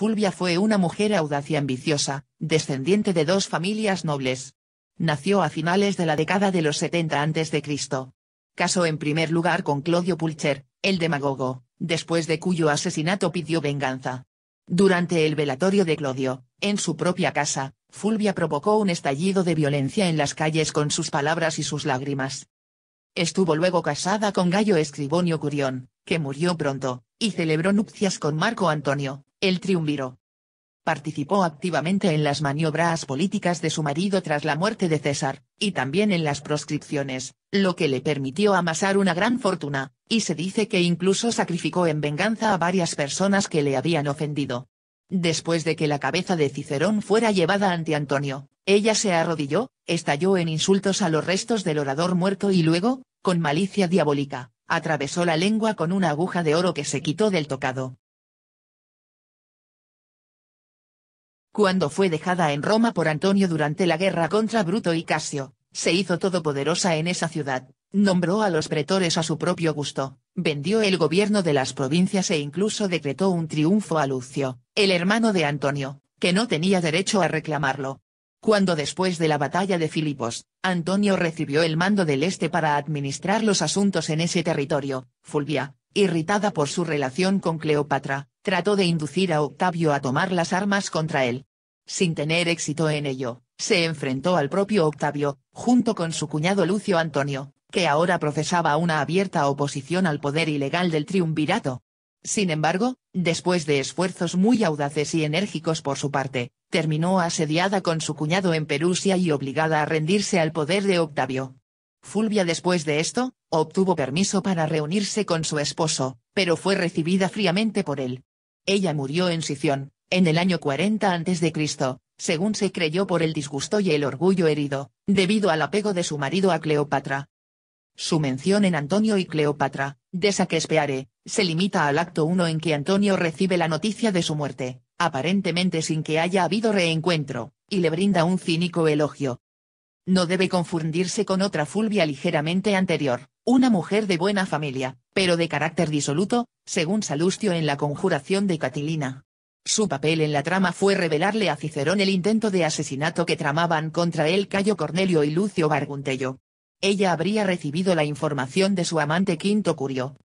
Fulvia fue una mujer audaz y ambiciosa, descendiente de dos familias nobles. Nació a finales de la década de los 70 a.C. Casó en primer lugar con Clodio Pulcher, el demagogo, después de cuyo asesinato pidió venganza. Durante el velatorio de Clodio, en su propia casa, Fulvia provocó un estallido de violencia en las calles con sus palabras y sus lágrimas. Estuvo luego casada con Gallo Escribonio Curión, que murió pronto, y celebró nupcias con Marco Antonio, el triunviro. Participó activamente en las maniobras políticas de su marido tras la muerte de César, y también en las proscripciones, lo que le permitió amasar una gran fortuna, y se dice que incluso sacrificó en venganza a varias personas que le habían ofendido. Después de que la cabeza de Cicerón fuera llevada ante Antonio, ella se arrodilló, estalló en insultos a los restos del orador muerto y luego, con malicia diabólica, atravesó la lengua con una aguja de oro que se quitó del tocado, Cuando fue dejada en Roma por Antonio durante la guerra contra Bruto y Casio, se hizo todopoderosa en esa ciudad, nombró a los pretores a su propio gusto, vendió el gobierno de las provincias e incluso decretó un triunfo a Lucio, el hermano de Antonio, que no tenía derecho a reclamarlo. Cuando después de la batalla de Filipos, Antonio recibió el mando del este para administrar los asuntos en ese territorio, Fulvia, irritada por su relación con Cleopatra, trató de inducir a Octavio a tomar las armas contra él, sin tener éxito en ello, se enfrentó al propio Octavio, junto con su cuñado Lucio Antonio, que ahora profesaba una abierta oposición al poder ilegal del triunvirato. Sin embargo, después de esfuerzos muy audaces y enérgicos por su parte, terminó asediada con su cuñado en Perusia y obligada a rendirse al poder de Octavio. Fulvia después de esto, obtuvo permiso para reunirse con su esposo, pero fue recibida fríamente por él. Ella murió en Sición, en el año 40 a.C., según se creyó por el disgusto y el orgullo herido, debido al apego de su marido a Cleopatra. Su mención en Antonio y Cleopatra, de Saquespeare, se limita al acto 1 en que Antonio recibe la noticia de su muerte, aparentemente sin que haya habido reencuentro, y le brinda un cínico elogio. No debe confundirse con otra Fulvia ligeramente anterior, una mujer de buena familia, pero de carácter disoluto, según Salustio en la conjuración de Catilina. Su papel en la trama fue revelarle a Cicerón el intento de asesinato que tramaban contra él Cayo Cornelio y Lucio Barguntello. Ella habría recibido la información de su amante Quinto Curio,